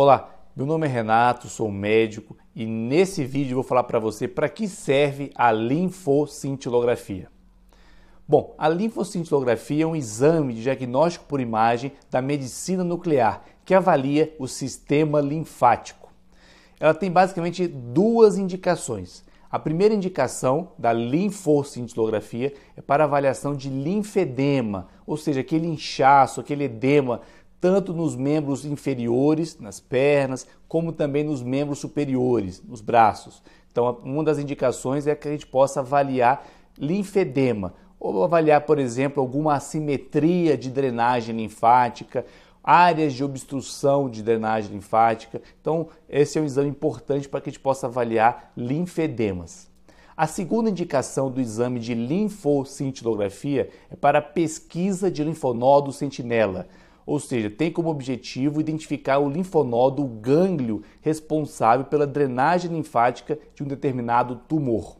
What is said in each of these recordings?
Olá, meu nome é Renato, sou médico e nesse vídeo vou falar para você para que serve a linfocintilografia. Bom, a linfocintilografia é um exame de diagnóstico por imagem da medicina nuclear que avalia o sistema linfático. Ela tem basicamente duas indicações. A primeira indicação da linfocintilografia é para avaliação de linfedema, ou seja, aquele inchaço, aquele edema tanto nos membros inferiores, nas pernas, como também nos membros superiores, nos braços. Então, uma das indicações é que a gente possa avaliar linfedema, ou avaliar, por exemplo, alguma assimetria de drenagem linfática, áreas de obstrução de drenagem linfática. Então, esse é um exame importante para que a gente possa avaliar linfedemas. A segunda indicação do exame de linfocintilografia é para pesquisa de linfonodo sentinela ou seja, tem como objetivo identificar o linfonodo, o gânglio responsável pela drenagem linfática de um determinado tumor.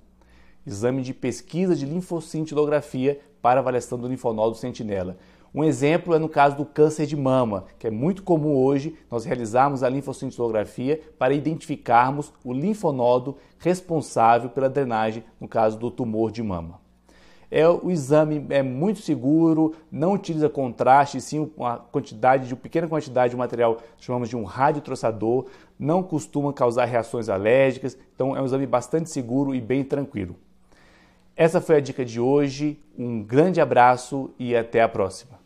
Exame de pesquisa de linfocintilografia para avaliação do linfonodo sentinela. Um exemplo é no caso do câncer de mama, que é muito comum hoje nós realizarmos a linfocintilografia para identificarmos o linfonodo responsável pela drenagem, no caso do tumor de mama. É, o exame é muito seguro, não utiliza contraste, sim uma quantidade de uma pequena quantidade de material, chamamos de um radiotroçador, não costuma causar reações alérgicas, então é um exame bastante seguro e bem tranquilo. Essa foi a dica de hoje, um grande abraço e até a próxima.